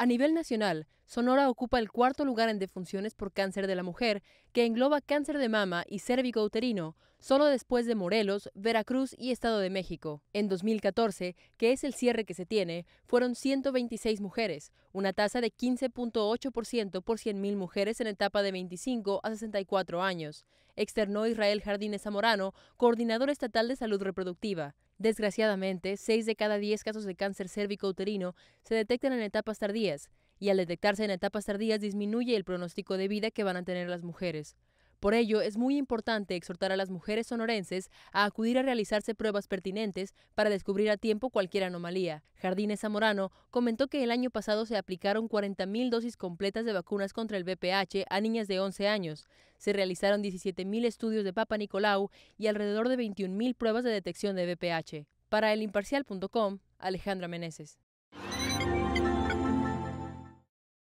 A nivel nacional, Sonora ocupa el cuarto lugar en defunciones por cáncer de la mujer, que engloba cáncer de mama y cérvico-uterino, solo después de Morelos, Veracruz y Estado de México. En 2014, que es el cierre que se tiene, fueron 126 mujeres, una tasa de 15.8% por 100.000 mujeres en etapa de 25 a 64 años, externó Israel Jardines Zamorano, coordinador estatal de salud reproductiva. Desgraciadamente, 6 de cada 10 casos de cáncer cérvico-uterino se detectan en etapas tardías, y al detectarse en etapas tardías disminuye el pronóstico de vida que van a tener las mujeres. Por ello, es muy importante exhortar a las mujeres sonorenses a acudir a realizarse pruebas pertinentes para descubrir a tiempo cualquier anomalía. Jardines Zamorano comentó que el año pasado se aplicaron 40.000 dosis completas de vacunas contra el VPH a niñas de 11 años. Se realizaron 17.000 estudios de Papa Nicolau y alrededor de 21.000 pruebas de detección de VPH. Para el Alejandra Meneses.